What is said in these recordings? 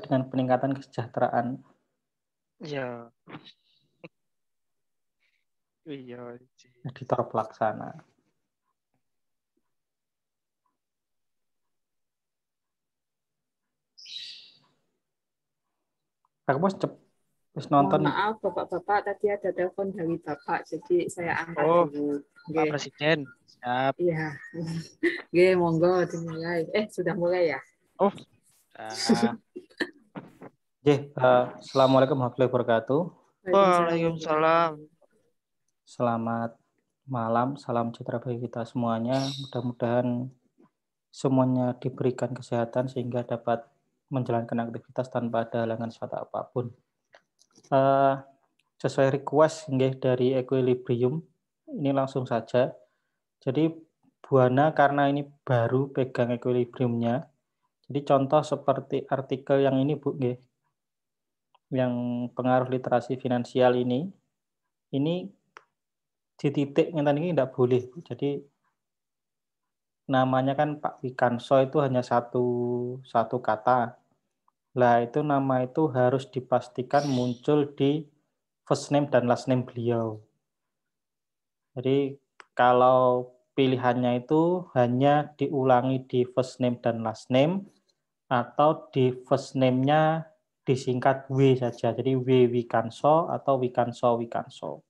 dengan peningkatan kesejahteraan. Ya. Iya. Editor iya, pelaksana. Aku bos cep Terus nonton. maaf bapak-bapak tadi ada telepon dari bapak jadi saya angkat oh, dulu. Pak Presiden. Siap. Iya. Oke, monggo dimulai. Eh sudah mulai ya? Oh. Uh. Ye, uh, eh, Assalamualaikum warahmatullahi wabarakatuh. Waalaikumsalam. Selamat malam, salam sejahtera bagi kita semuanya. Mudah-mudahan semuanya diberikan kesehatan sehingga dapat menjalankan aktivitas tanpa ada halangan suatu apapun. Uh, sesuai request nggih dari Equilibrium, ini langsung saja. Jadi Buana karena ini baru pegang equilibriumnya. Jadi contoh seperti artikel yang ini Bu nggih yang pengaruh literasi finansial ini ini di titik yang tadi ini tidak boleh jadi namanya kan Pak Wikanso itu hanya satu satu kata lah itu nama itu harus dipastikan muncul di first name dan last name beliau jadi kalau pilihannya itu hanya diulangi di first name dan last name atau di first name-nya disingkat W saja. Jadi W Wikanso atau Wikanso Wikanso.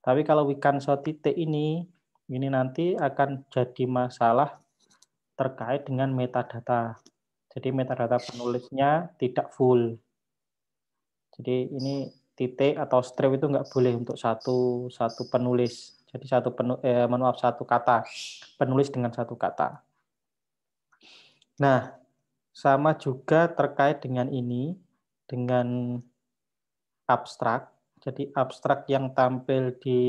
Tapi kalau Wikanso titik ini, ini nanti akan jadi masalah terkait dengan metadata. Jadi metadata penulisnya tidak full. Jadi ini titik atau strip itu nggak boleh untuk satu satu penulis. Jadi satu penu, eh, menuap satu kata, penulis dengan satu kata. Nah, sama juga terkait dengan ini dengan abstrak. Jadi abstrak yang tampil di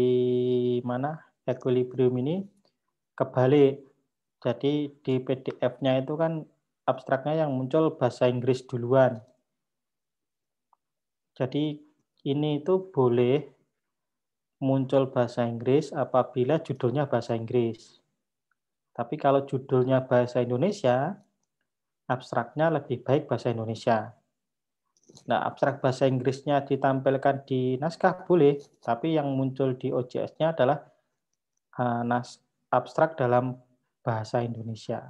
mana equilibrium ini kebalik. Jadi di PDF-nya itu kan abstraknya yang muncul bahasa Inggris duluan. Jadi ini itu boleh muncul bahasa Inggris apabila judulnya bahasa Inggris. Tapi kalau judulnya bahasa Indonesia, abstraknya lebih baik bahasa Indonesia. Nah, abstrak bahasa Inggrisnya ditampilkan di naskah boleh, tapi yang muncul di OJS-nya adalah nas abstrak dalam bahasa Indonesia.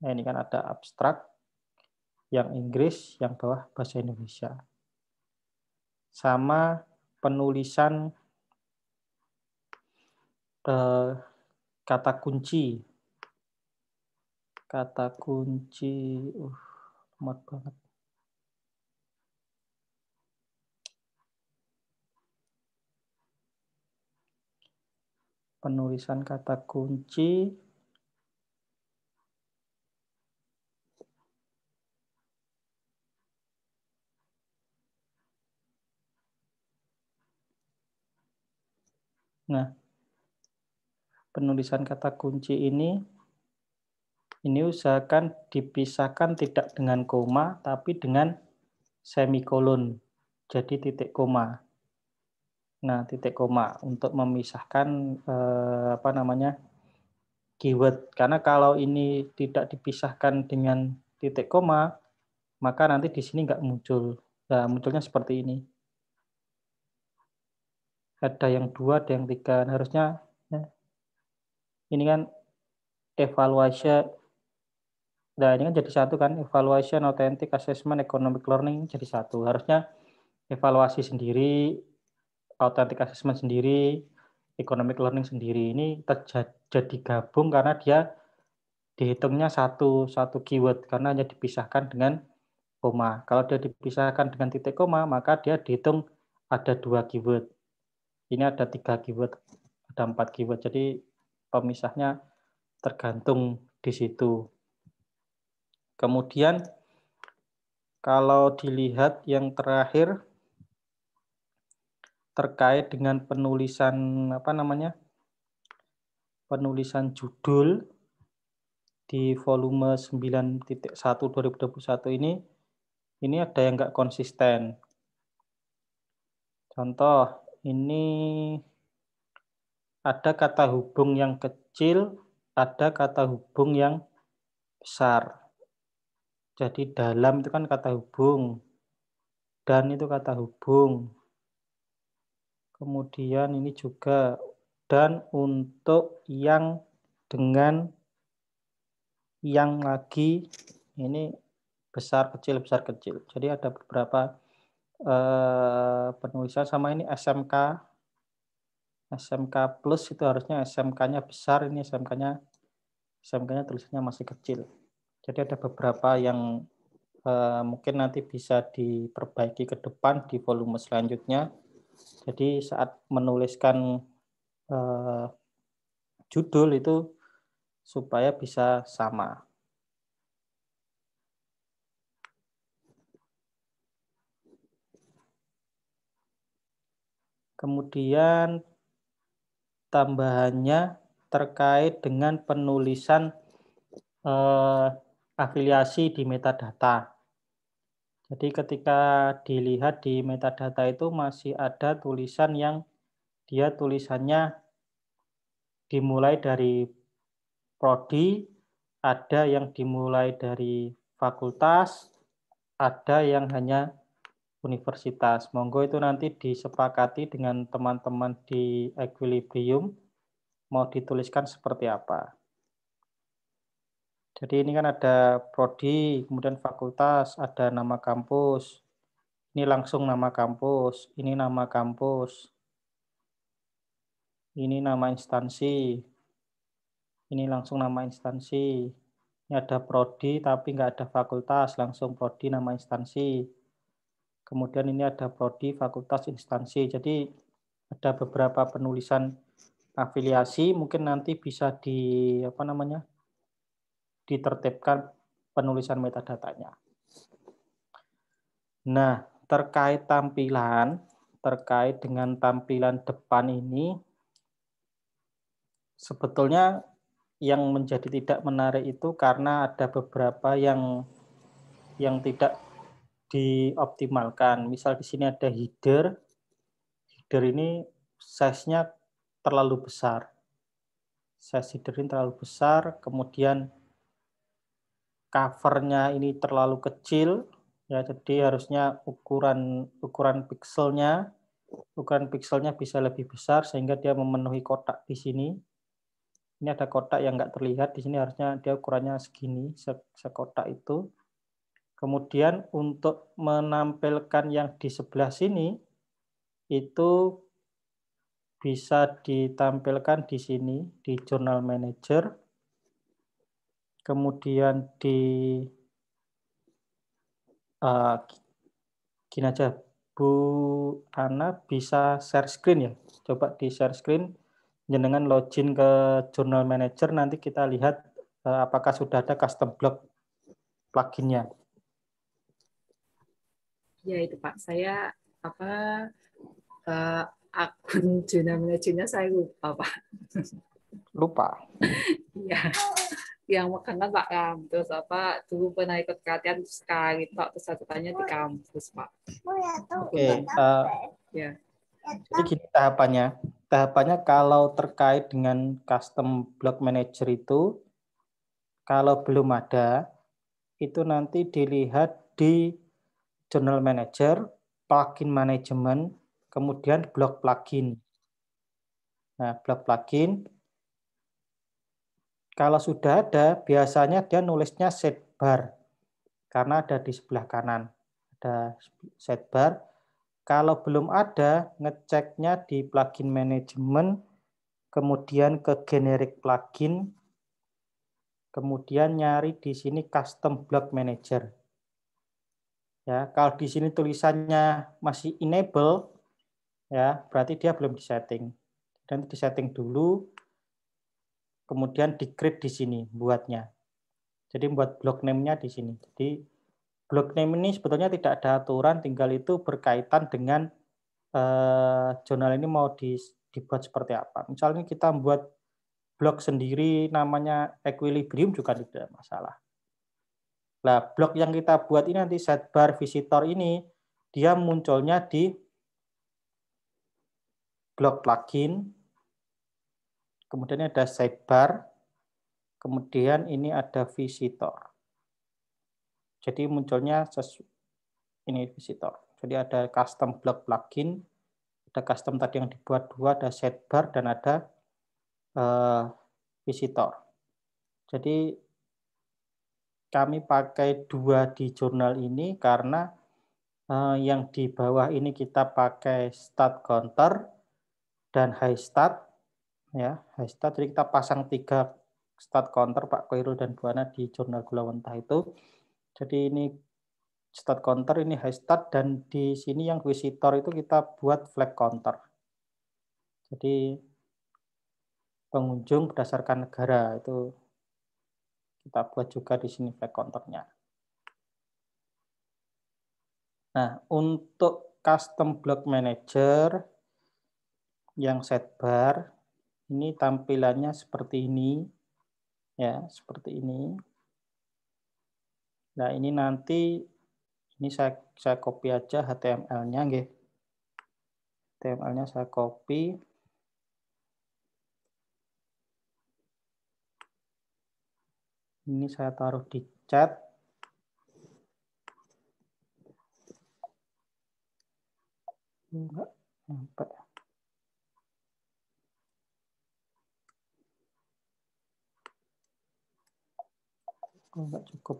Nah, ini kan ada abstrak yang Inggris, yang bawah bahasa Indonesia. Sama penulisan e, kata kunci. Kata kunci, uh, mat banget. penulisan kata kunci Nah, penulisan kata kunci ini ini usahakan dipisahkan tidak dengan koma tapi dengan semikolon. Jadi titik koma. Nah, titik koma untuk memisahkan eh, apa namanya keyword. Karena kalau ini tidak dipisahkan dengan titik koma, maka nanti di sini nggak muncul. Nah, munculnya seperti ini. Ada yang dua, ada yang tiga. Nah, harusnya ya. ini kan evaluasi. Nah, ini kan jadi satu kan. Evaluation, authentic assessment, economic learning jadi satu. Harusnya evaluasi sendiri, authentic assessment sendiri, economic learning sendiri ini terjadi gabung karena dia dihitungnya satu satu keyword karena hanya dipisahkan dengan koma. Kalau dia dipisahkan dengan titik koma, maka dia dihitung ada dua keyword. Ini ada tiga keyword, ada empat keyword. Jadi pemisahnya tergantung di situ. Kemudian kalau dilihat yang terakhir terkait dengan penulisan apa namanya? penulisan judul di volume 9.1 2021 ini ini ada yang nggak konsisten. Contoh, ini ada kata hubung yang kecil, ada kata hubung yang besar. Jadi dalam itu kan kata hubung, dan itu kata hubung, Kemudian ini juga dan untuk yang dengan yang lagi ini besar kecil besar kecil. Jadi ada beberapa eh, penulisan sama ini SMK SMK plus itu harusnya SMK-nya besar ini SMK-nya SMK-nya tulisannya masih kecil. Jadi ada beberapa yang eh, mungkin nanti bisa diperbaiki ke depan di volume selanjutnya jadi saat menuliskan eh, judul itu supaya bisa sama. Kemudian tambahannya terkait dengan penulisan eh, afiliasi di metadata. Jadi ketika dilihat di metadata itu masih ada tulisan yang dia tulisannya dimulai dari prodi, ada yang dimulai dari fakultas, ada yang hanya universitas. Monggo itu nanti disepakati dengan teman-teman di equilibrium mau dituliskan seperti apa. Jadi ini kan ada prodi, kemudian fakultas, ada nama kampus. Ini langsung nama kampus, ini nama kampus. Ini nama instansi. Ini langsung nama instansi. Ini ada prodi tapi nggak ada fakultas, langsung prodi nama instansi. Kemudian ini ada prodi, fakultas, instansi. Jadi ada beberapa penulisan afiliasi mungkin nanti bisa di apa namanya? ditertibkan penulisan metadatanya. Nah, terkait tampilan, terkait dengan tampilan depan ini, sebetulnya yang menjadi tidak menarik itu karena ada beberapa yang yang tidak dioptimalkan. Misal di sini ada header. Header ini size-nya terlalu besar. Size header ini terlalu besar, kemudian covernya ini terlalu kecil ya jadi harusnya ukuran ukuran pixelnya ukuran pixelnya bisa lebih besar sehingga dia memenuhi kotak di sini ini ada kotak yang nggak terlihat di sini harusnya dia ukurannya segini sekotak itu kemudian untuk menampilkan yang di sebelah sini itu bisa ditampilkan di sini di journal manager kemudian di uh, gini aja Bu Ana bisa share screen ya coba di share screen jenengan login ke Journal Manager nanti kita lihat uh, apakah sudah ada custom block pluginnya ya itu Pak saya apa uh, akun Journal manajernya saya lupa Pak lupa iya yang megangkan Pak Kam nah, terus apa dulu pernah ikut gitu, terus sekali Pak pesertanya di kampus Pak oh, ya, oke okay, iya, uh, yeah. Ya. jadi ya, gini tahapannya tahapannya kalau terkait dengan custom block manager itu kalau belum ada itu nanti dilihat di journal manager plugin management kemudian block plugin nah block plugin kalau sudah ada, biasanya dia nulisnya set bar karena ada di sebelah kanan. Ada set bar. Kalau belum ada, ngeceknya di plugin management kemudian ke generic plugin, kemudian nyari di sini custom block manager. Ya, kalau di sini tulisannya masih enable, ya berarti dia belum disetting. Dan disetting dulu, kemudian di create di sini buatnya. Jadi buat blog name-nya di sini. Jadi blog name ini sebetulnya tidak ada aturan, tinggal itu berkaitan dengan eh, jurnal ini mau di, dibuat seperti apa. Misalnya kita buat blog sendiri namanya equilibrium juga tidak masalah. Nah, blog yang kita buat ini nanti set bar visitor ini dia munculnya di blog plugin kemudian ada sidebar, kemudian ini ada visitor. Jadi munculnya ini visitor. Jadi ada custom block plugin, ada custom tadi yang dibuat dua, ada sidebar dan ada eh, visitor. Jadi kami pakai dua di jurnal ini karena eh, yang di bawah ini kita pakai stat counter dan high stat ya hashtag jadi kita pasang tiga stat counter Pak Koirul dan Bu Ana di jurnal gula mentah itu jadi ini stat counter ini start dan di sini yang visitor itu kita buat flag counter jadi pengunjung berdasarkan negara itu kita buat juga di sini flag counternya nah untuk custom block manager yang set bar ini tampilannya seperti ini ya seperti ini nah ini nanti ini saya saya copy aja HTML-nya nggih HTML-nya saya copy ini saya taruh di chat enggak sampai Oh, enggak cukup.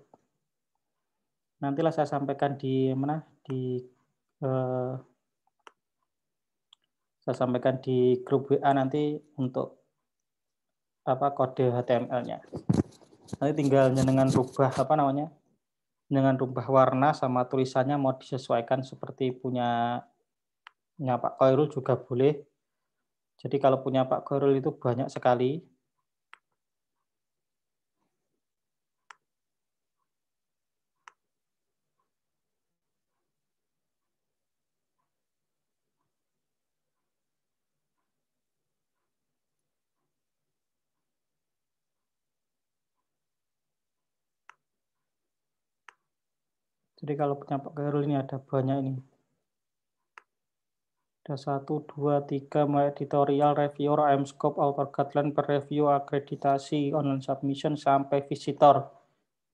Nantilah saya sampaikan di mana di eh, saya sampaikan di grup WA nanti untuk apa kode HTML-nya. Nanti tinggal dengan rubah apa namanya? Dengan rubah warna sama tulisannya mau disesuaikan seperti punya punya Pak Koirul juga boleh. Jadi kalau punya Pak Koirul itu banyak sekali Jadi kalau Pak keliru ini ada banyak ini. Ada satu, dua, tiga, editorial, reviewer, scope, author guideline, per review, akreditasi, online submission, sampai visitor.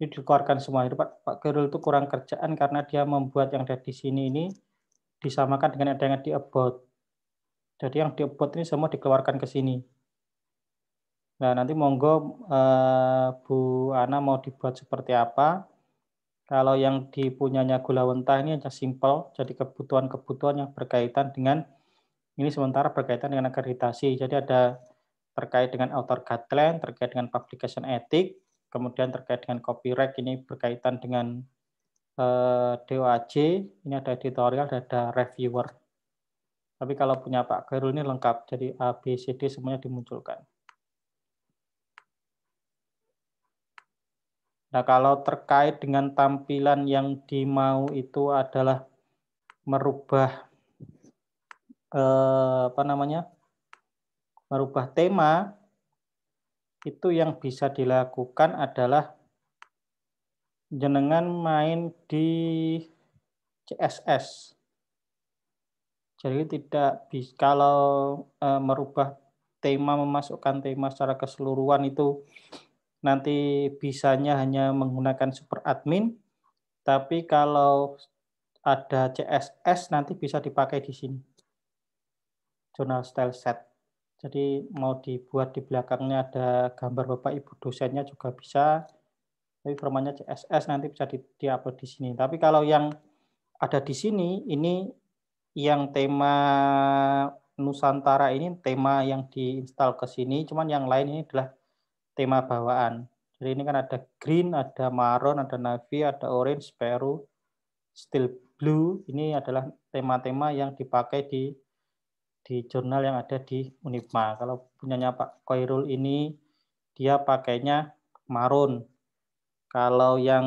Ini dikeluarkan semua. Jadi, Pak, Pak Gerul itu kurang kerjaan karena dia membuat yang ada di sini ini disamakan dengan yang ada di about. Jadi yang di about ini semua dikeluarkan ke sini. Nah, nanti monggo eh, Bu Ana mau dibuat seperti apa, kalau yang dipunyanya gula mentah ini hanya simpel, jadi kebutuhan-kebutuhan yang berkaitan dengan ini sementara berkaitan dengan akreditasi. Jadi ada terkait dengan author guideline, terkait dengan publication etik, kemudian terkait dengan copyright ini berkaitan dengan eh, DOAJ, ini ada editorial, ada reviewer. Tapi kalau punya Pak Khairul ini lengkap, jadi ABCD semuanya dimunculkan. Nah, kalau terkait dengan tampilan yang dimau itu adalah merubah eh, apa namanya? merubah tema itu yang bisa dilakukan adalah jenengan main di CSS. Jadi tidak bisa kalau e, merubah tema memasukkan tema secara keseluruhan itu nanti bisanya hanya menggunakan super admin, tapi kalau ada CSS nanti bisa dipakai di sini. jurnal style set. Jadi mau dibuat di belakangnya ada gambar Bapak Ibu dosennya juga bisa. Tapi formatnya CSS nanti bisa di, di-upload di sini. Tapi kalau yang ada di sini ini yang tema Nusantara ini tema yang diinstal ke sini, cuman yang lain ini adalah tema bawaan. Jadi ini kan ada green, ada maroon, ada navy, ada orange, peru, steel blue. Ini adalah tema-tema yang dipakai di di jurnal yang ada di Unipma. Kalau punyanya Pak Koirul ini dia pakainya maroon. Kalau yang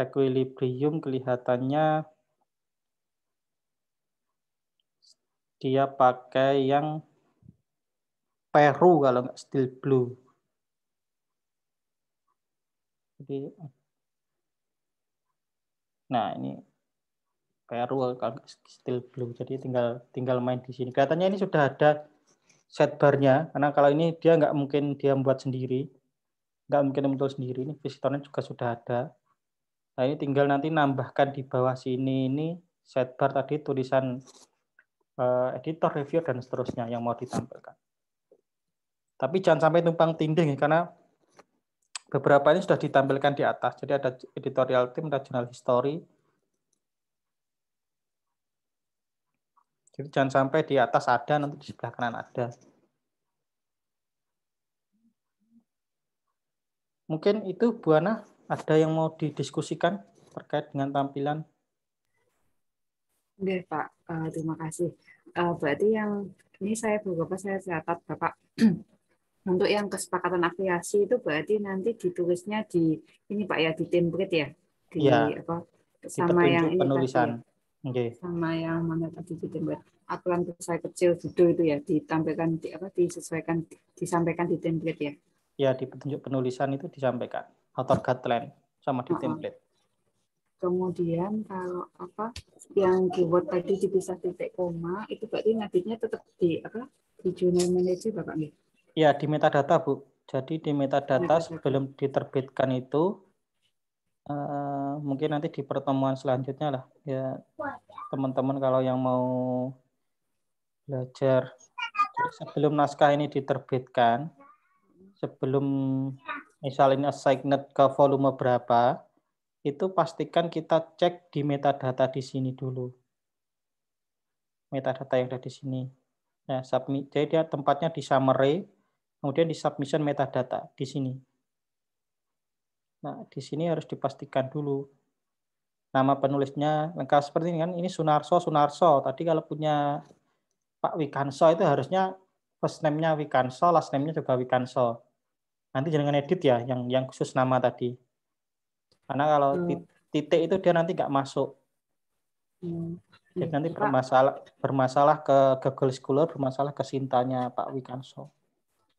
equilibrium kelihatannya dia pakai yang Peru kalau nggak steel blue. Jadi, nah ini Peru kalau steel blue. Jadi tinggal tinggal main di sini. Kelihatannya ini sudah ada set barnya karena kalau ini dia nggak mungkin dia membuat sendiri, nggak mungkin muncul sendiri. Ini visitornya juga sudah ada. Nah ini tinggal nanti nambahkan di bawah sini ini set bar tadi tulisan uh, editor review dan seterusnya yang mau ditampilkan. Tapi jangan sampai tumpang tindih ya, karena beberapa ini sudah ditampilkan di atas. Jadi ada editorial tim ada jurnal history. Jadi jangan sampai di atas ada, nanti di sebelah kanan ada. Mungkin itu Bu ada yang mau didiskusikan terkait dengan tampilan? Oke Pak, uh, terima kasih. Uh, berarti yang ini saya beberapa saya catat Bapak Untuk yang kesepakatan afiliasi itu berarti nanti ditulisnya di ini Pak ya di template ya di ya, apa sama yang ini ya? penulisan. Tadi, okay. Sama yang mana tadi di template aturan saya kecil judul itu ya ditampilkan di apa disesuaikan disampaikan di template ya. Ya di petunjuk penulisan itu disampaikan author guideline sama di oh, oh. template. Uh Kemudian kalau apa yang keyword tadi dipisah titik koma itu berarti nantinya tetap di apa di journal manager Bapak nih. Ya, di metadata, Bu. Jadi di metadata iya, iya. sebelum diterbitkan itu uh, mungkin nanti di pertemuan selanjutnya lah ya teman-teman kalau yang mau belajar sebelum naskah ini diterbitkan sebelum misalnya assigned ke volume berapa itu pastikan kita cek di metadata di sini dulu metadata yang ada di sini. Nah, submit. Jadi dia tempatnya di summary kemudian di submission metadata di sini. Nah, di sini harus dipastikan dulu nama penulisnya lengkap seperti ini kan. Ini Sunarso Sunarso. Tadi kalau punya Pak Wikanso itu harusnya first name-nya Wikanso, last name-nya juga Wikanso. Nanti jangan edit ya yang yang khusus nama tadi. Karena kalau hmm. titik itu dia nanti nggak masuk. Hmm. Jadi nanti bermasalah bermasalah ke Google Scholar, bermasalah ke Sintanya Pak Wikanso.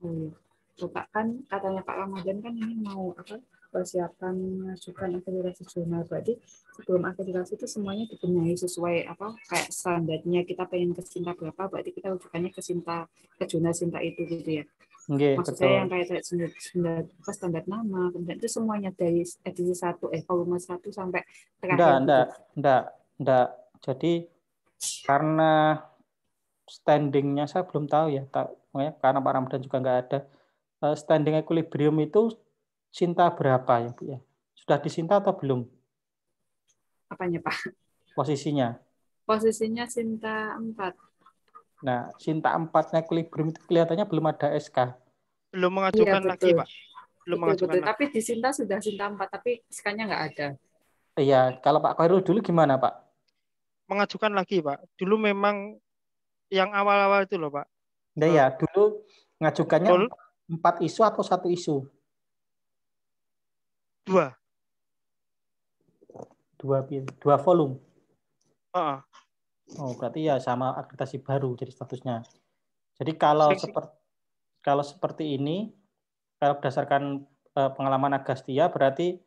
Oh iya. Pak kan katanya Pak Ramadan kan ini mau apa persiapan masukan akreditasi jurnal berarti sebelum akreditasi itu semuanya dibenahi sesuai apa kayak standarnya kita pengen ke Sinta berapa berarti kita rujukannya ke Sinta ke jurnal Sinta itu gitu ya Okay, Maksud yang kayak standar, standar, standar nama, kemudian itu semuanya dari edisi satu, eh volume satu sampai terakhir. Enggak, enggak, enggak, gitu. enggak. Jadi karena standingnya saya belum tahu ya, karena Pak Ramdan juga nggak ada. Eh, standing equilibrium itu cinta berapa ya Bu ya? Sudah disinta atau belum? Apanya Pak? Posisinya. Posisinya cinta empat. Nah, cinta empatnya equilibrium itu kelihatannya belum ada SK. Belum iya, mengajukan ya, lagi Pak. Belum betul, mengajukan betul. Lagi. Tapi disinta sudah cinta 4, tapi SK-nya nggak ada. Iya, kalau Pak Khairul dulu gimana Pak? Mengajukan lagi Pak. Dulu memang yang awal-awal itu loh Pak. Nah, ya, dulu ngajukannya Betul. empat isu atau satu isu? Dua. Dua, dua volume. Uh -uh. Oh, berarti ya sama akreditasi baru jadi statusnya. Jadi kalau seperti kalau seperti ini, kalau berdasarkan eh, pengalaman Agastia berarti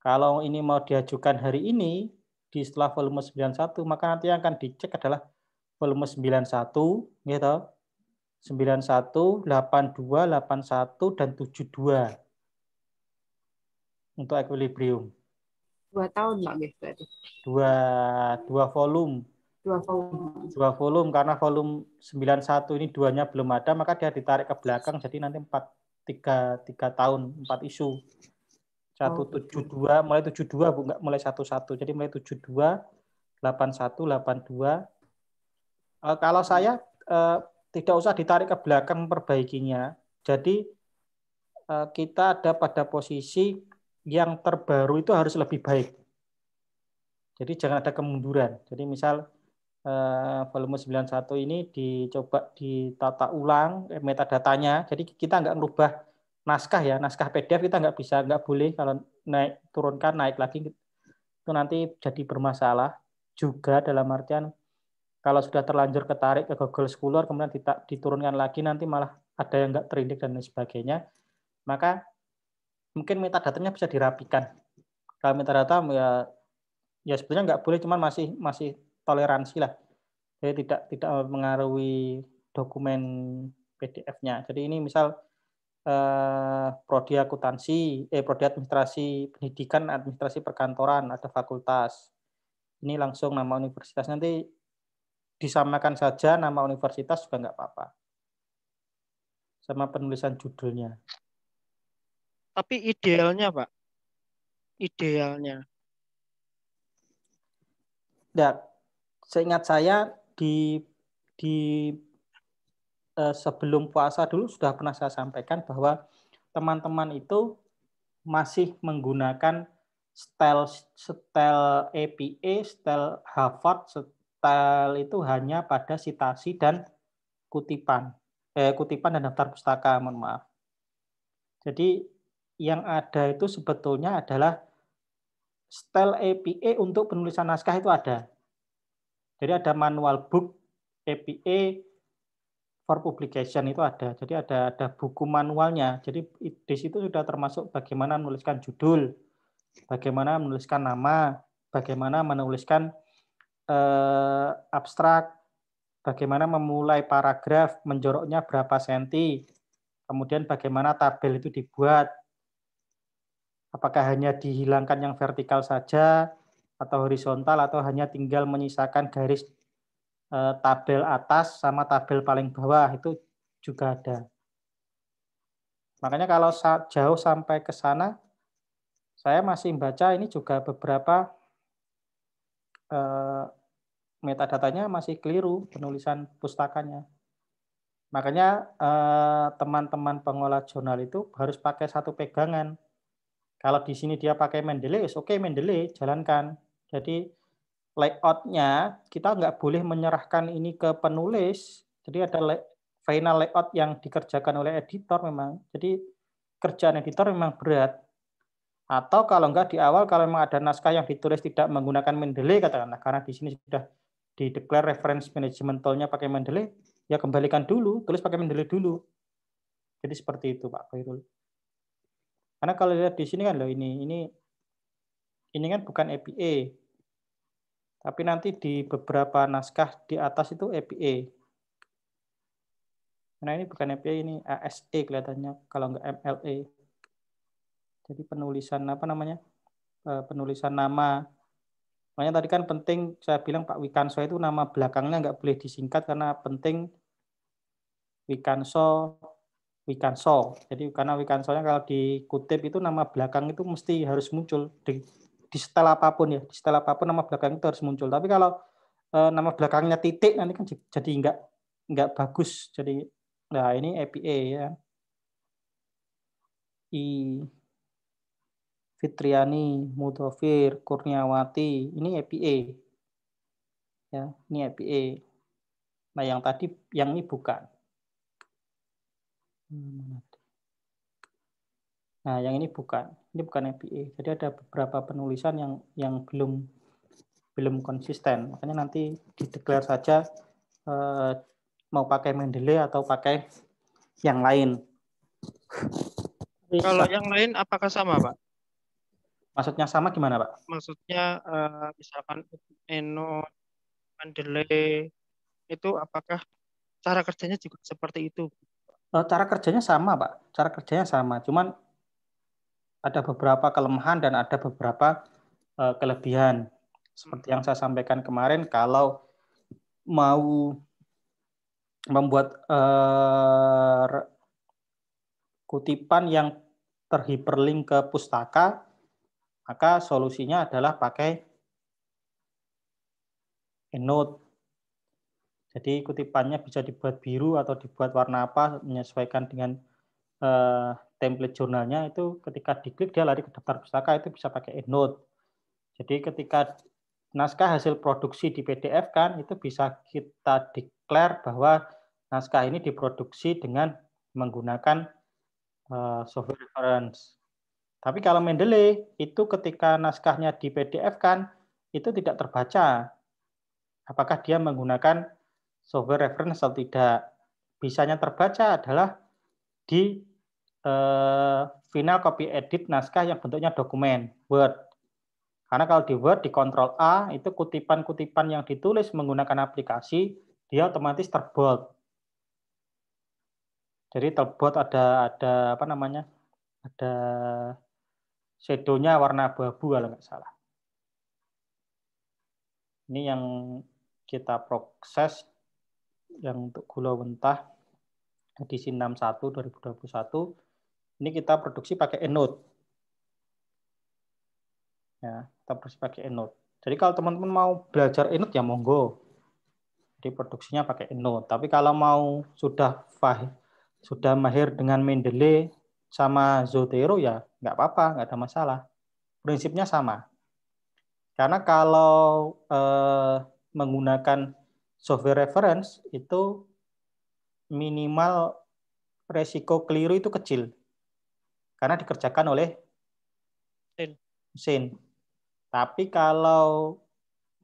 kalau ini mau diajukan hari ini di setelah volume 91 maka nanti yang akan dicek adalah volume 91 ya toh. 91, 82, 81 dan 72 untuk equilibrium. Dua tahun Pak Mif ya, berarti. Dua, dua volume. Dua volume. Dua volume karena volume 91 ini duanya belum ada maka dia ditarik ke belakang jadi nanti 4 3 3 tahun 4 isu. 172 mulai 72 Bu enggak mulai 11. Jadi mulai 72 81 82 Eh, kalau saya eh, tidak usah ditarik ke belakang perbaikinya. Jadi eh, kita ada pada posisi yang terbaru itu harus lebih baik. Jadi jangan ada kemunduran. Jadi misal eh, volume 91 ini dicoba ditata ulang metadatanya. Jadi kita nggak merubah naskah ya, naskah PDF kita nggak bisa, nggak boleh kalau naik turunkan naik lagi itu nanti jadi bermasalah juga dalam artian kalau sudah terlanjur ketarik ke Google Scholar kemudian diturunkan lagi nanti malah ada yang nggak terindik dan lain sebagainya maka mungkin metadatanya bisa dirapikan kalau metadata ya ya sebetulnya nggak boleh cuman masih masih toleransi lah jadi tidak tidak mengaruhi dokumen PDF-nya jadi ini misal eh, prodi akuntansi eh prodi administrasi pendidikan administrasi perkantoran ada fakultas ini langsung nama universitas nanti disamakan saja nama universitas juga nggak apa-apa. Sama penulisan judulnya. Tapi idealnya, Pak. Idealnya. Nah, seingat saya di di eh, sebelum puasa dulu sudah pernah saya sampaikan bahwa teman-teman itu masih menggunakan style style APA, style Harvard, style itu hanya pada sitasi dan kutipan, eh, kutipan dan daftar pustaka, mohon maaf. Jadi yang ada itu sebetulnya adalah style APA untuk penulisan naskah itu ada. Jadi ada manual book APA for publication itu ada. Jadi ada ada buku manualnya. Jadi di situ sudah termasuk bagaimana menuliskan judul, bagaimana menuliskan nama, bagaimana menuliskan eh, abstrak, bagaimana memulai paragraf, menjoroknya berapa senti, kemudian bagaimana tabel itu dibuat, apakah hanya dihilangkan yang vertikal saja, atau horizontal, atau hanya tinggal menyisakan garis eh, tabel atas sama tabel paling bawah, itu juga ada. Makanya kalau jauh sampai ke sana, saya masih membaca ini juga beberapa Meta eh, metadatanya masih keliru penulisan pustakanya. Makanya eh, teman-teman pengolah jurnal itu harus pakai satu pegangan. Kalau di sini dia pakai Mendeley, oke okay, Mendeley, jalankan. Jadi layoutnya kita nggak boleh menyerahkan ini ke penulis. Jadi ada final layout yang dikerjakan oleh editor memang. Jadi kerjaan editor memang berat. Atau kalau enggak di awal kalau memang ada naskah yang ditulis tidak menggunakan Mendeley katakanlah karena di sini sudah dideklar reference management tool-nya pakai Mendeley, ya kembalikan dulu, tulis pakai Mendeley dulu. Jadi seperti itu Pak Khairul. Karena kalau lihat di sini kan loh ini ini ini kan bukan APA. Tapi nanti di beberapa naskah di atas itu APA. Nah ini bukan APA ini ASE kelihatannya kalau enggak MLA. Jadi penulisan apa namanya? Eh, penulisan nama. Makanya tadi kan penting saya bilang Pak Wikanso itu nama belakangnya nggak boleh disingkat karena penting Wikanso Wikanso. Jadi karena Wikansonya kalau dikutip itu nama belakang itu mesti harus muncul di, di setel apapun ya, di setel apapun nama belakang itu harus muncul. Tapi kalau e, nama belakangnya titik nanti kan jadi nggak nggak bagus. Jadi nah ini EPA ya. I Fitriani, Mudofir, Kurniawati. Ini EPA. E. Ya, ini EPA. E. Nah, yang tadi yang ini bukan. Nah, yang ini bukan. Ini bukan EPA. E. Jadi ada beberapa penulisan yang yang belum belum konsisten. Makanya nanti dideklar saja eh, mau pakai Mendeley atau pakai yang lain. Kalau yang lain apakah sama, Pak? Maksudnya sama gimana, Pak? Maksudnya uh, misalkan eno andele itu apakah cara kerjanya juga seperti itu? Uh, cara kerjanya sama, Pak. Cara kerjanya sama, cuman ada beberapa kelemahan dan ada beberapa uh, kelebihan. Seperti yang saya sampaikan kemarin, kalau mau membuat uh, kutipan yang terhiperlink ke pustaka, maka solusinya adalah pakai EndNote. Jadi kutipannya bisa dibuat biru atau dibuat warna apa menyesuaikan dengan eh, template jurnalnya itu ketika diklik dia lari ke daftar pustaka itu bisa pakai EndNote. Jadi ketika naskah hasil produksi di PDF kan itu bisa kita declare bahwa naskah ini diproduksi dengan menggunakan uh, software reference. Tapi kalau Mendeley itu ketika naskahnya di PDF kan itu tidak terbaca. Apakah dia menggunakan software reference atau tidak? Bisanya terbaca adalah di eh, final copy edit naskah yang bentuknya dokumen Word. Karena kalau di Word di Control A itu kutipan-kutipan yang ditulis menggunakan aplikasi dia otomatis terbold. Jadi terbold ada ada apa namanya? Ada Sedonya warna abu-abu kalau nggak salah. Ini yang kita proses yang untuk gula mentah edisi 61 2021. Ini kita produksi pakai Enode. Ya, kita produksi pakai Enode. Jadi kalau teman-teman mau belajar Enode ya monggo. Jadi produksinya pakai Enode. Tapi kalau mau sudah fahim, sudah mahir dengan Mendeley, sama Zotero ya nggak apa-apa, nggak ada masalah. Prinsipnya sama. Karena kalau eh, menggunakan software reference itu minimal resiko keliru itu kecil. Karena dikerjakan oleh mesin. mesin. Tapi kalau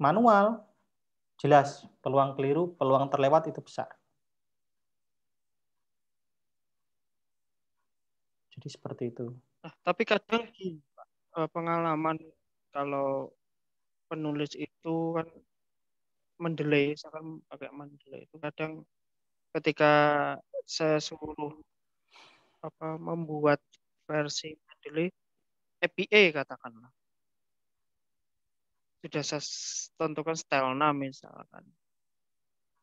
manual, jelas peluang keliru, peluang terlewat itu besar. jadi seperti itu nah, tapi kadang eh, pengalaman kalau penulis itu kan mendelay misalkan agak mendelay itu kadang ketika saya suruh apa membuat versi mendelay APA katakanlah sudah saya tentukan style name misalkan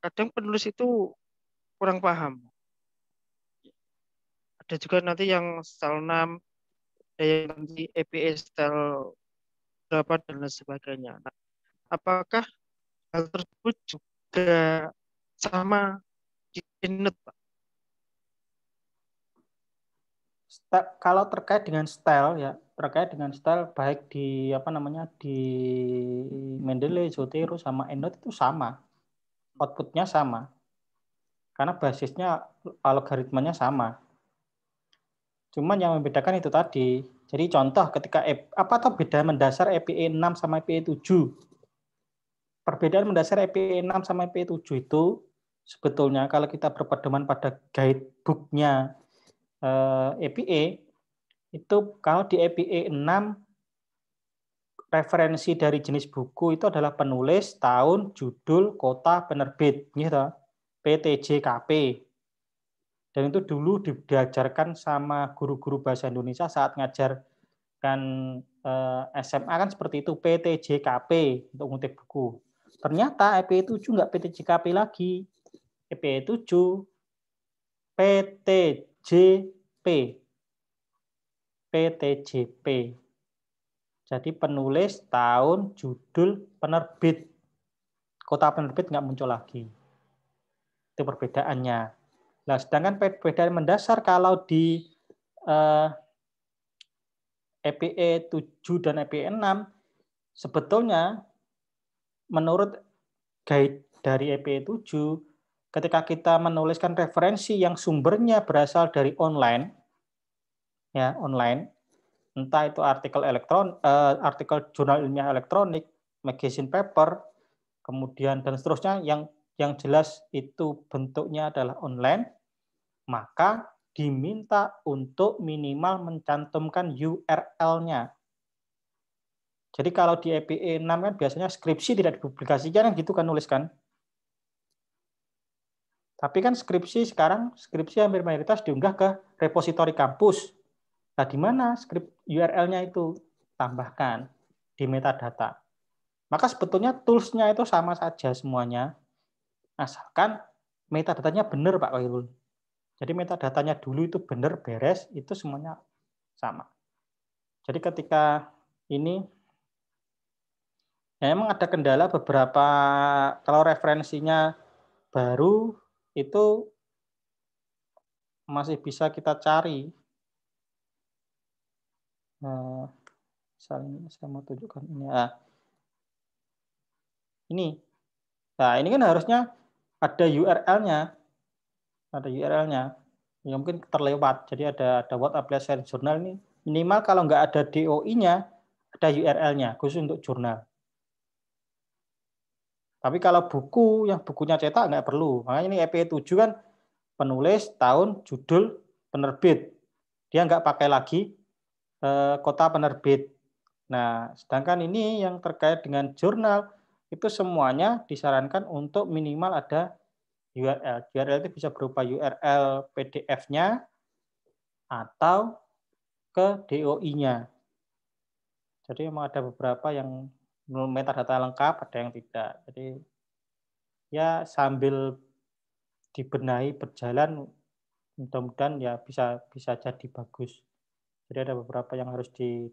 kadang penulis itu kurang paham ada juga nanti yang style 6 ada yang nanti EPA style berapa dan lain sebagainya nah, apakah hal tersebut juga sama di Inet Pak? kalau terkait dengan style ya terkait dengan style baik di apa namanya di Mendeley, Zotero sama Endnote itu sama outputnya sama karena basisnya algoritmanya sama Cuman yang membedakan itu tadi. Jadi contoh ketika e apa tuh beda mendasar EPE 6 e sama EPE 7? E Perbedaan mendasar EPE 6 sama EPE 7 itu sebetulnya kalau kita berpedoman pada guidebooknya EPE eh, itu kalau di EPE 6 referensi dari jenis buku itu adalah penulis, tahun, judul, kota, penerbit, gitu. PTJKP. Dan itu dulu diajarkan sama guru-guru bahasa Indonesia saat ngajarkan kan eh, SMA kan seperti itu PTJKP untuk ngutip buku. Ternyata EPE 7 nggak PTJKP lagi. EPE 7 PTJP. PTJP. Jadi penulis, tahun, judul, penerbit. Kota penerbit nggak muncul lagi. Itu perbedaannya. Nah, sedangkan perbedaan mendasar kalau di eh, EPE 7 e dan EPE 6 e sebetulnya menurut guide dari EPE 7 e ketika kita menuliskan referensi yang sumbernya berasal dari online ya online entah itu artikel elektron eh, artikel jurnal ilmiah elektronik magazine paper kemudian dan seterusnya yang yang jelas itu bentuknya adalah online maka diminta untuk minimal mencantumkan URL-nya. Jadi kalau di EPE 6 e kan biasanya skripsi tidak dipublikasikan kan gitu kan nuliskan. Tapi kan skripsi sekarang skripsi hampir mayoritas diunggah ke repositori kampus. Nah, di mana skrip URL-nya itu tambahkan di metadata. Maka sebetulnya tools-nya itu sama saja semuanya. Asalkan metadatanya benar Pak Khairul. Jadi metadatanya dulu itu benar beres, itu semuanya sama. Jadi ketika ini ya memang ada kendala beberapa kalau referensinya baru itu masih bisa kita cari. Nah, eh, misalnya saya mau tunjukkan ini. Nah, ini. Nah, ini kan harusnya ada URL-nya ada URL-nya yang mungkin terlewat. Jadi ada ada WhatsApp application jurnal ini minimal kalau nggak ada DOI-nya ada URL-nya khusus untuk jurnal. Tapi kalau buku yang bukunya cetak nggak perlu. Makanya ini EP 7 kan penulis, tahun, judul, penerbit. Dia nggak pakai lagi eh, kota penerbit. Nah, sedangkan ini yang terkait dengan jurnal itu semuanya disarankan untuk minimal ada URL. Eh, URL itu bisa berupa URL PDF-nya atau ke DOI-nya. Jadi memang ada beberapa yang metadata lengkap, ada yang tidak. Jadi ya sambil dibenahi berjalan mudah-mudahan ya bisa bisa jadi bagus. Jadi ada beberapa yang harus di,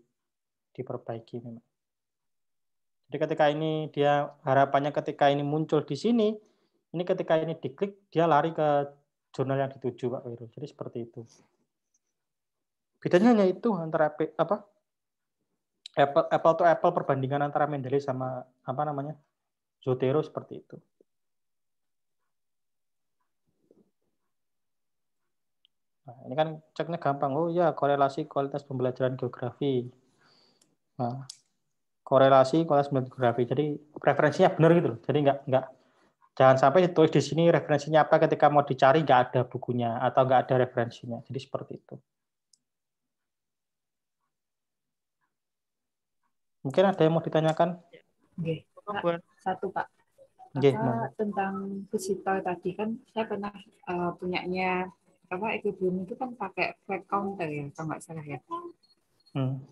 diperbaiki memang. Jadi ketika ini dia harapannya ketika ini muncul di sini ini ketika ini diklik, dia lari ke jurnal yang dituju, Pak Wiru. Jadi seperti itu. Bedanya hanya itu antara apa Apple, Apple to Apple perbandingan antara Mendeley sama apa namanya Zotero seperti itu. Nah, ini kan ceknya gampang. Oh ya, korelasi kualitas pembelajaran geografi. Nah, korelasi kualitas pembelajaran geografi. Jadi preferensinya benar gitu loh. Jadi enggak nggak Jangan sampai ditulis di sini referensinya apa ketika mau dicari nggak ada bukunya atau nggak ada referensinya. Jadi seperti itu. Mungkin ada yang mau ditanyakan? Oke. satu Pak. Oke, tentang visitor tadi kan saya pernah uh, punyanya apa ekibun itu kan pakai flat counter ya kalau nggak salah ya. Hmm.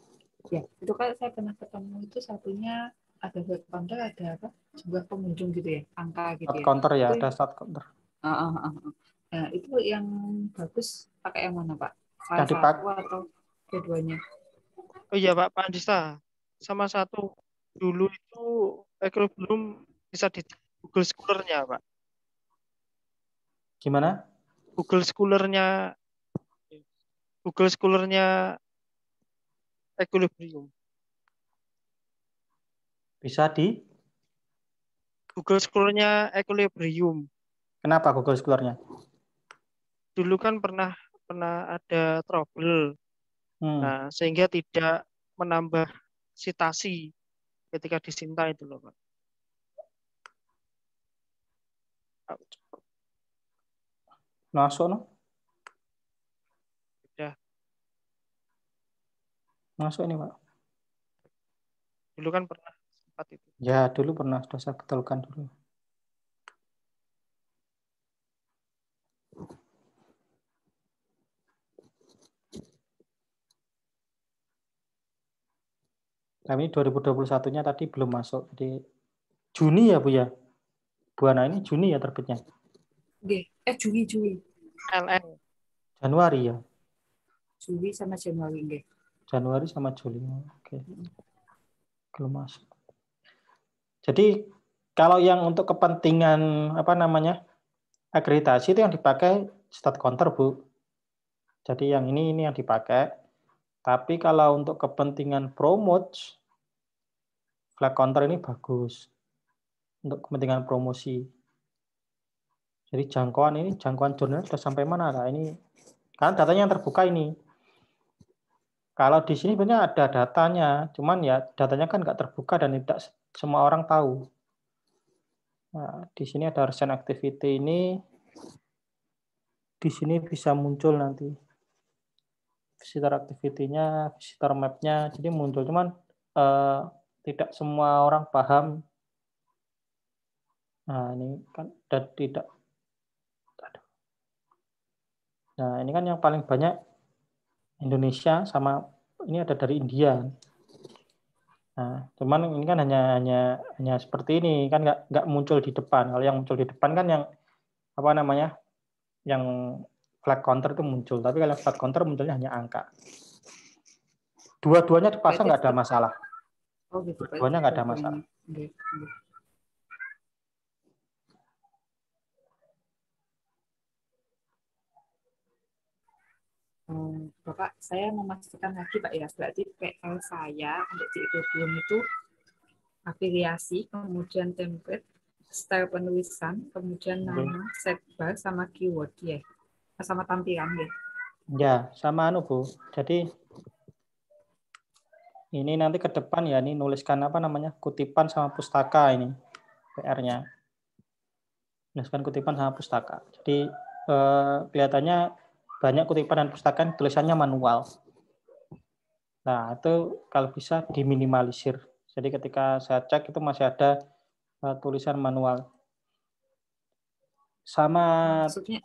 Ya, itu kan saya pernah ketemu itu satunya ada web counter ada apa jumlah pengunjung gitu ya angka gitu ya. counter ya ada start counter uh, uh, uh, uh. Nah, itu yang bagus pakai yang mana pak yang dipakai atau keduanya oh iya pak Pak Andista sama satu dulu itu belum bisa di Google Scholar-nya pak gimana Google Scholar-nya Google Scholar-nya Equilibrium. Bisa di Google Scholar-nya Equilibrium. Kenapa Google Scholar-nya? Dulu kan pernah pernah ada trouble. Hmm. Nah, sehingga tidak menambah sitasi ketika disinta itu loh, Pak. Masuk, nah, no? Sudah. Masuk nah, ini, Pak. Dulu kan pernah tempat itu? Ya, dulu pernah dosa ketelukan dulu. Kami 2021-nya tadi belum masuk. Jadi Juni ya, Bu ya? Buana ini Juni ya terbitnya? Oke. Eh, Juni, Juni. LN. Januari ya? Juli sama Januari. Januari sama Juli. Oke. Belum masuk. Jadi kalau yang untuk kepentingan apa namanya akreditasi itu yang dipakai stat counter bu. Jadi yang ini ini yang dipakai. Tapi kalau untuk kepentingan promote flag counter ini bagus untuk kepentingan promosi. Jadi jangkauan ini jangkauan jurnal sudah sampai mana lah ini? Karena datanya yang terbuka ini. Kalau di sini banyak ada datanya, cuman ya datanya kan nggak terbuka dan tidak semua orang tahu. Nah, di sini ada recent activity ini di sini bisa muncul nanti visitor activity-nya, visitor map-nya, jadi muncul. Cuman eh, tidak semua orang paham. Nah, ini kan dan tidak. Nah, ini kan yang paling banyak Indonesia sama ini ada dari India. Nah, cuman ini kan hanya hanya hanya seperti ini kan nggak nggak muncul di depan. Kalau yang muncul di depan kan yang apa namanya yang flat counter itu muncul. Tapi kalau flat counter munculnya hanya angka. Dua-duanya dipasang nggak ada masalah. Oh, gitu. Dua-duanya nggak ada masalah. Bapak saya memastikan lagi Pak ya berarti PL saya untuk di kurikulum itu afiliasi kemudian template style penulisan kemudian nama okay. setbar sama keyword ya sama tampilan ya ya sama anu Bu jadi ini nanti ke depan ya ini nuliskan apa namanya kutipan sama pustaka ini PR-nya nuliskan kutipan sama pustaka jadi eh, kelihatannya banyak kutipan dan pustakaan tulisannya manual. Nah, itu kalau bisa diminimalisir. Jadi ketika saya cek itu masih ada uh, tulisan manual. Sama maksudnya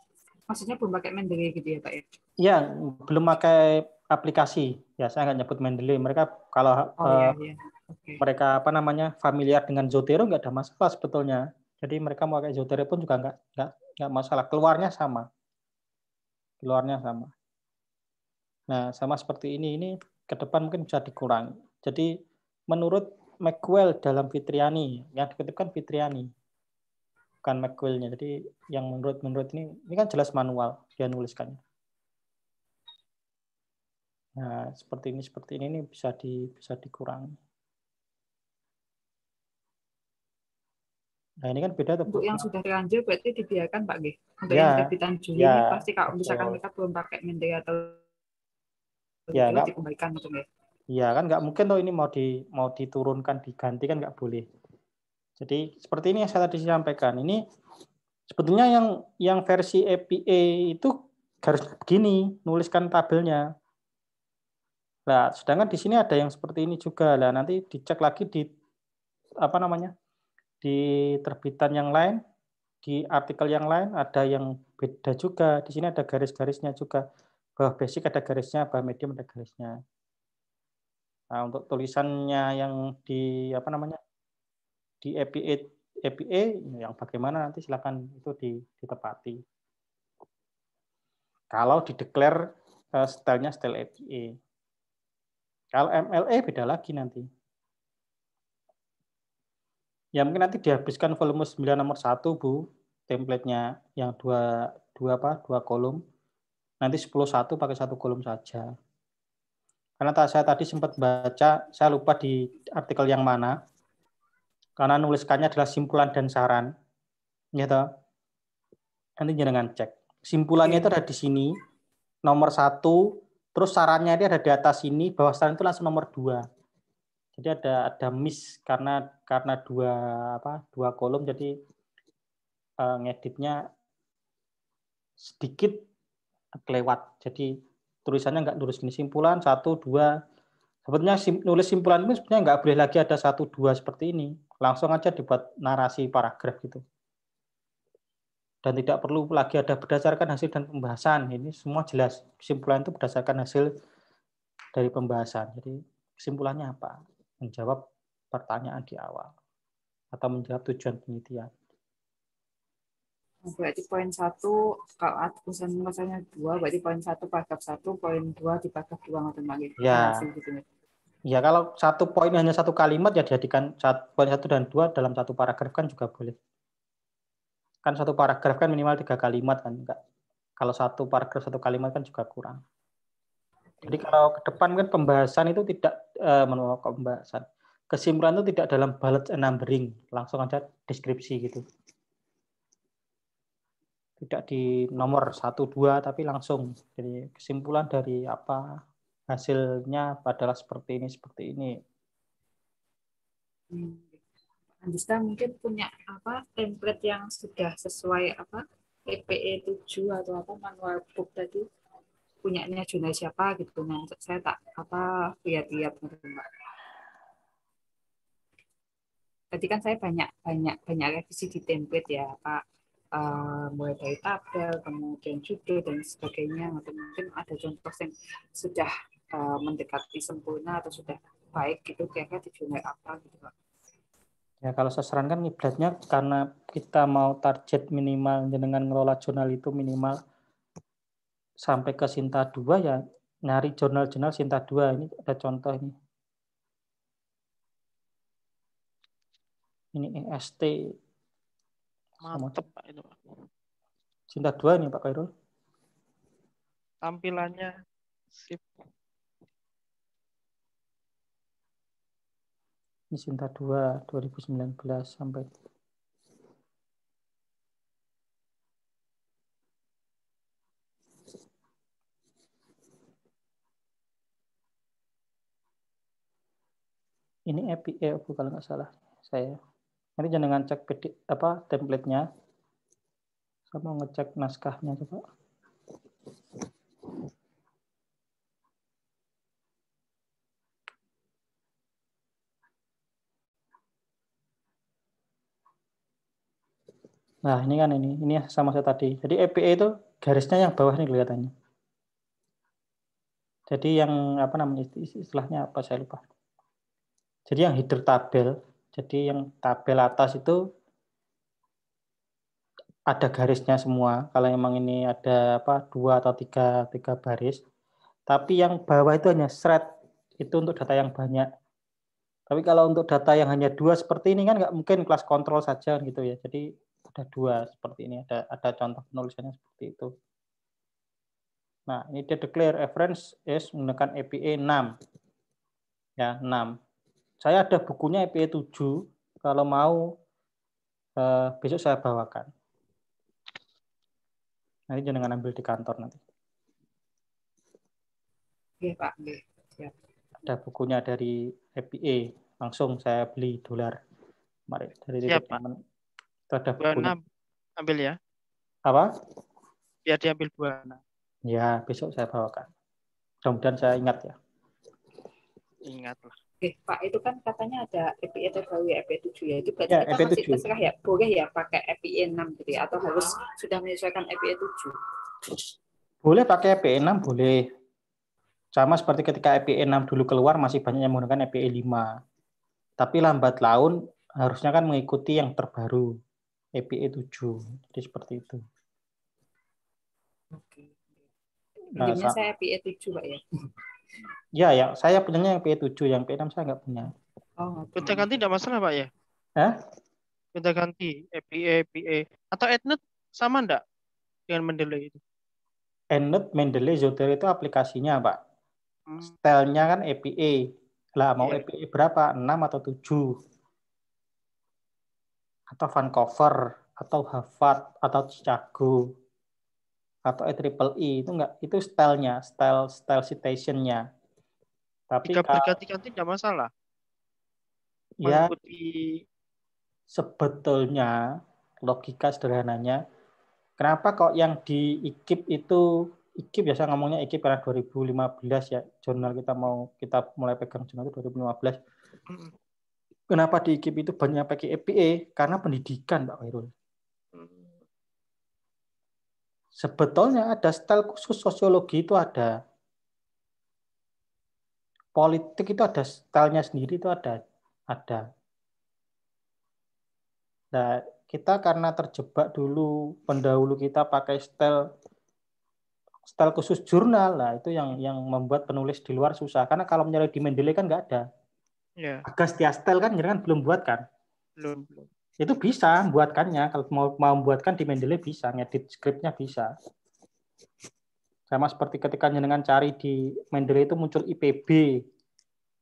maksudnya belum pakai Mendeley gitu ya, Pak ya? Iya, belum pakai aplikasi. Ya, saya nggak nyebut Mendeley. Mereka kalau oh, uh, iya, eh, iya. Okay. mereka apa namanya familiar dengan Zotero nggak ada masalah sebetulnya. Jadi mereka mau pakai Zotero pun juga nggak nggak nggak masalah. Keluarnya sama keluarnya sama. Nah, sama seperti ini, ini ke depan mungkin bisa dikurangi. Jadi, menurut McQuill dalam Fitriani, yang diketipkan Fitriani, bukan McQuillnya. Jadi, yang menurut-menurut ini, ini kan jelas manual dia nuliskannya. Nah, seperti ini, seperti ini, ini bisa di, bisa dikurangi. Nah ini kan beda tuh. Untuk yang sudah terlanjur berarti dibiarkan Pak G. Untuk ya, yang terbitan ya, ini pasti kalau misalkan mereka belum pakai menteri atau ya, enggak, dikembalikan gitu ya. Iya kan nggak mungkin tuh ini mau di mau diturunkan diganti kan nggak boleh. Jadi seperti ini yang saya tadi sampaikan. Ini sebetulnya yang yang versi EPA itu harus begini, nuliskan tabelnya. Nah, sedangkan di sini ada yang seperti ini juga. Lah nanti dicek lagi di apa namanya? di terbitan yang lain, di artikel yang lain ada yang beda juga. Di sini ada garis-garisnya juga. Bahwa basic ada garisnya, bahwa medium ada garisnya. Nah, untuk tulisannya yang di apa namanya di EPA, EPA yang bagaimana nanti silakan itu ditepati. Kalau dideklar eh, stylenya style EPA. Kalau MLA beda lagi nanti ya mungkin nanti dihabiskan volume 9 nomor 1 Bu templatenya yang dua dua apa dua kolom nanti 10 satu pakai satu kolom saja karena saya tadi sempat baca saya lupa di artikel yang mana karena nuliskannya adalah simpulan dan saran ya toh nanti jangan cek simpulannya itu ada di sini nomor satu terus sarannya dia ada di atas sini bahwa saran itu langsung nomor dua jadi ada ada miss karena karena dua apa dua kolom jadi uh, ngeditnya sedikit kelewat. Jadi tulisannya nggak lurus gini simpulan satu dua sebetulnya sim, nulis simpulan itu sebetulnya nggak boleh lagi ada satu dua seperti ini langsung aja dibuat narasi paragraf gitu dan tidak perlu lagi ada berdasarkan hasil dan pembahasan ini semua jelas kesimpulan itu berdasarkan hasil dari pembahasan jadi kesimpulannya apa menjawab pertanyaan di awal atau menjawab tujuan penelitian. Berarti poin satu kalau tulisan kosannya dua, berarti poin satu paragraf satu, poin dua di paragraf dua atau mangke. Ya. Ya? Gitu ya. ya kalau satu poin hanya satu kalimat ya dijadikan satu, poin satu dan dua dalam satu paragraf kan juga boleh. Kan satu paragraf kan minimal tiga kalimat kan enggak. Kalau satu paragraf satu kalimat kan juga kurang. Jadi kalau ke depan kan pembahasan itu tidak uh, eh, menolak pembahasan. Kesimpulan itu tidak dalam bullet and numbering, langsung aja deskripsi gitu. Tidak di nomor 1 2 tapi langsung. Jadi kesimpulan dari apa hasilnya adalah seperti ini seperti ini. Hmm. Andista mungkin punya apa template yang sudah sesuai apa EPE 7 atau apa manual book tadi punyanya Juna siapa gitu kan saya tak apa lihat-lihat gitu mbak tadi kan saya banyak banyak banyak revisi di template ya pak uh, mulai dari tabel kemudian judul dan sebagainya atau mungkin ada contoh yang sudah uh, mendekati sempurna atau sudah baik gitu kira-kira di jurnal apa gitu pak Ya kalau saya sarankan kiblatnya karena kita mau target minimal dengan ngelola jurnal itu minimal sampai ke Sinta 2 ya nyari jurnal-jurnal Sinta 2 ini ada contoh ini. Ini EST. Mantap Pak itu Pak. Sinta 2 ini Pak Kairul. Tampilannya sip. Ini Sinta 2 2019 sampai ini EPF eh, kalau nggak salah saya. Nanti jangan cek PD, apa templatenya, sama Saya mau ngecek naskahnya coba. Nah, ini kan ini. Ini sama saya tadi. Jadi EPA itu garisnya yang bawah nih kelihatannya. Jadi yang apa namanya istilahnya apa saya lupa. Jadi yang header tabel, jadi yang tabel atas itu ada garisnya semua. Kalau emang ini ada apa dua atau tiga tiga baris, tapi yang bawah itu hanya thread itu untuk data yang banyak. Tapi kalau untuk data yang hanya dua seperti ini kan nggak mungkin kelas kontrol saja kan gitu ya. Jadi ada dua seperti ini. Ada ada contoh penulisannya seperti itu. Nah ini dia declare reference is menggunakan APA 6. Ya 6. Saya ada bukunya EPE 7, kalau mau eh, besok saya bawakan. Nanti jangan ambil di kantor nanti. Oke, Pak. Oke, Ada bukunya dari EPE langsung saya beli dolar. Mari dari siap, Pak. Itu ada bukunya. ambil ya. Apa? Biar diambil buana. Ya, besok saya bawakan. Mudah-mudahan saya ingat ya. Ingatlah eh, Pak itu kan katanya ada API terbaru ya API 7 ya itu berarti ya, kita API masih terserah ya boleh ya pakai API 6 gitu ya atau harus sudah menyesuaikan API 7 boleh pakai API 6 boleh sama seperti ketika API 6 dulu keluar masih banyak yang menggunakan API 5 tapi lambat laun harusnya kan mengikuti yang terbaru API 7 jadi seperti itu Oke. Nah, saya API 7 Pak ya. Ya, ya. Saya punya yang P7, yang P6 saya nggak punya. Oh, kita ganti tidak masalah, Pak ya? Hah? Kita ganti, EPA, eh, PA. E, e. Atau Etnet sama enggak dengan Mendeley itu? Etnet, Mendeley, Zotero itu aplikasinya, Pak. Hmm. Stylenya kan EPA. E. Lah, mau yeah. Iya. berapa? 6 atau 7? Atau Vancouver, atau Harvard, atau Chicago atau E triple E itu enggak itu stylenya style style citationnya tapi jika berganti-ganti enggak masalah ya mengikuti... sebetulnya logika sederhananya kenapa kok yang di IKIP itu IKIP biasa ngomongnya IKIP karena 2015 ya jurnal kita mau kita mulai pegang jurnal itu 2015 kenapa di IKIP itu banyak pakai EPE karena pendidikan Pak Khairul Sebetulnya ada style khusus sosiologi itu ada. Politik itu ada stylenya sendiri itu ada. Ada. Nah, kita karena terjebak dulu pendahulu kita pakai style style khusus jurnal lah itu yang yang membuat penulis di luar susah karena kalau menyalahi di Mendeley kan nggak ada. Yeah. Agak style kan kan belum buat kan? Belum belum itu bisa buatkannya kalau mau mau buatkan di Mendeley bisa ngedit scriptnya bisa sama seperti ketika dengan cari di Mendeley itu muncul IPB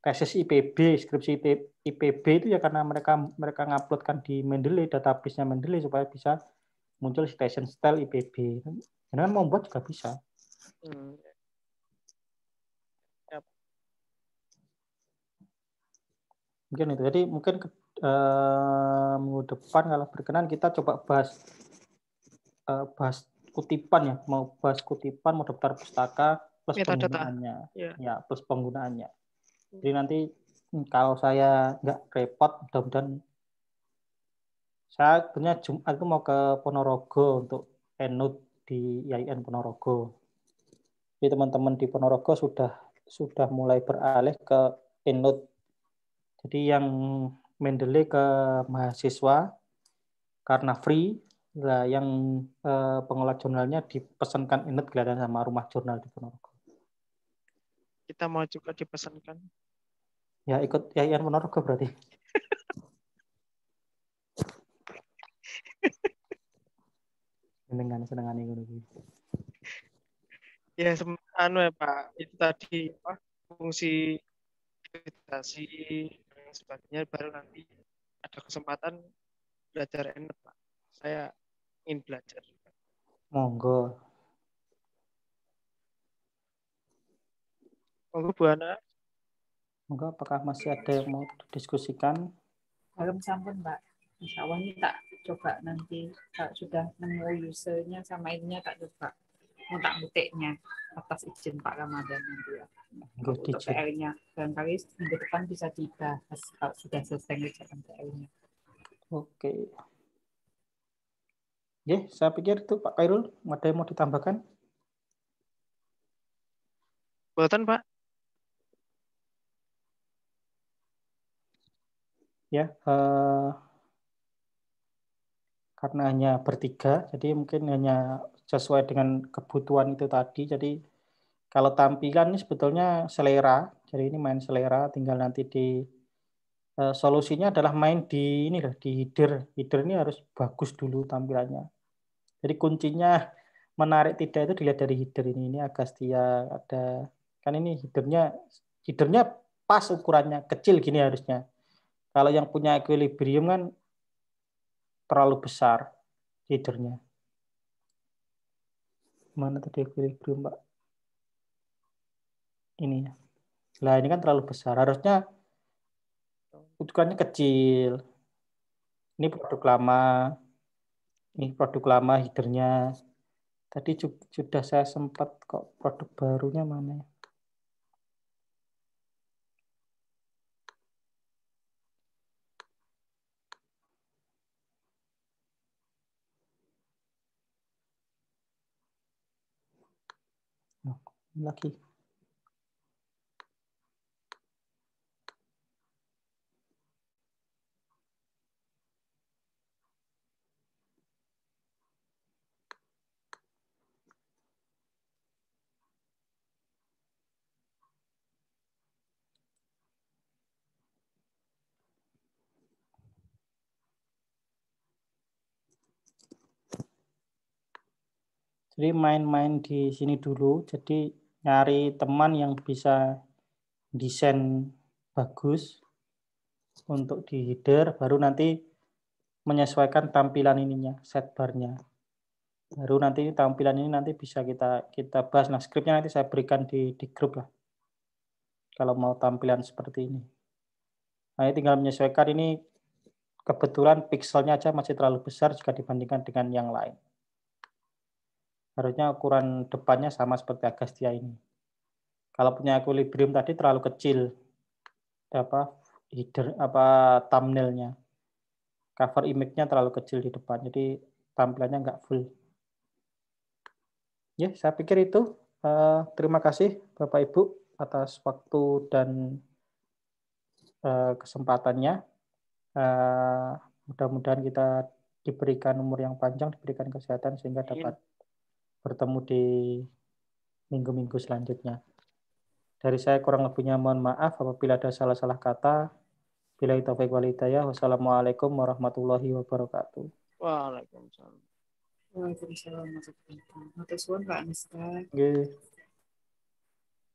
tesis IPB skripsi IPB itu ya karena mereka mereka nguploadkan di Mendeley database-nya Mendeley supaya bisa muncul citation style IPB jadi mau buat juga bisa hmm. mungkin itu jadi mungkin Eh, minggu depan kalau berkenan kita coba bahas uh, bahas kutipan ya, mau bahas kutipan, mau daftar pustaka plus Meta penggunaannya, yeah. ya plus penggunaannya. Hmm. Jadi nanti hmm, kalau saya nggak repot, mudah-mudahan saya punya Jumat itu mau ke Ponorogo untuk enut di IAIN Ponorogo. Jadi teman-teman di Ponorogo sudah sudah mulai beralih ke enut. Jadi yang Mendeley ke mahasiswa karena free lah yang eh, pengelola jurnalnya dipesankan Inet kelihatan sama rumah jurnal di Ponorogo. Kita mau juga dipesankan. Ya ikut ya yang Ponorogo berarti. senengan senengan ini gitu. Ya, anu ya Pak, itu tadi apa fungsi akreditasi sebagainya baru nanti ada kesempatan belajar enak Pak. Saya ingin belajar. Monggo. Monggo Bu Ana. Monggo apakah masih ada yang mau diskusikan Belum sampun Mbak. Insya Allah ini tak coba nanti tak sudah nemu usernya sama ininya tak coba mau tak butiknya atas izin Pak Ramadan nanti ya untuk PL nya kali minggu depan bisa tiba, kalau sudah selesai ngerjakan PL nya Oke. Ya, saya pikir itu Pak Kairul, ada yang mau ditambahkan? Buatan, Pak. Ya, uh, karena hanya bertiga, jadi mungkin hanya sesuai dengan kebutuhan itu tadi, jadi kalau tampilan ini sebetulnya selera. Jadi ini main selera, tinggal nanti di uh, solusinya adalah main di ini lah di header. Header ini harus bagus dulu tampilannya. Jadi kuncinya menarik tidak itu dilihat dari header ini. Ini setia ada kan ini headernya headernya pas ukurannya kecil gini harusnya. Kalau yang punya equilibrium kan terlalu besar headernya. Mana tadi equilibrium, Pak? ini lah ini kan terlalu besar harusnya ukurannya kecil ini produk lama ini produk lama hidernya tadi sudah saya sempat kok produk barunya mana ya nah, lagi Jadi main-main di sini dulu. Jadi nyari teman yang bisa desain bagus untuk di header, baru nanti menyesuaikan tampilan ininya, set nya Baru nanti tampilan ini nanti bisa kita kita bahas. Nah, skripnya nanti saya berikan di di grup lah. Kalau mau tampilan seperti ini. Nah, ini tinggal menyesuaikan ini kebetulan pixelnya aja masih terlalu besar jika dibandingkan dengan yang lain harusnya ukuran depannya sama seperti Agastya ini. Kalau punya equilibrium tadi terlalu kecil apa header apa thumbnailnya cover image-nya terlalu kecil di depan jadi tampilannya nggak full ya saya pikir itu eh, terima kasih bapak ibu atas waktu dan eh, kesempatannya eh, mudah-mudahan kita diberikan umur yang panjang diberikan kesehatan sehingga dapat bertemu di minggu-minggu selanjutnya. Dari saya kurang lebihnya mohon maaf apabila ada salah-salah kata. Bila itu baik hidayah. Wassalamualaikum warahmatullahi wabarakatuh. Waalaikumsalam. Waalaikumsalam warahmatullahi wabarakatuh. Matur Pak Nista.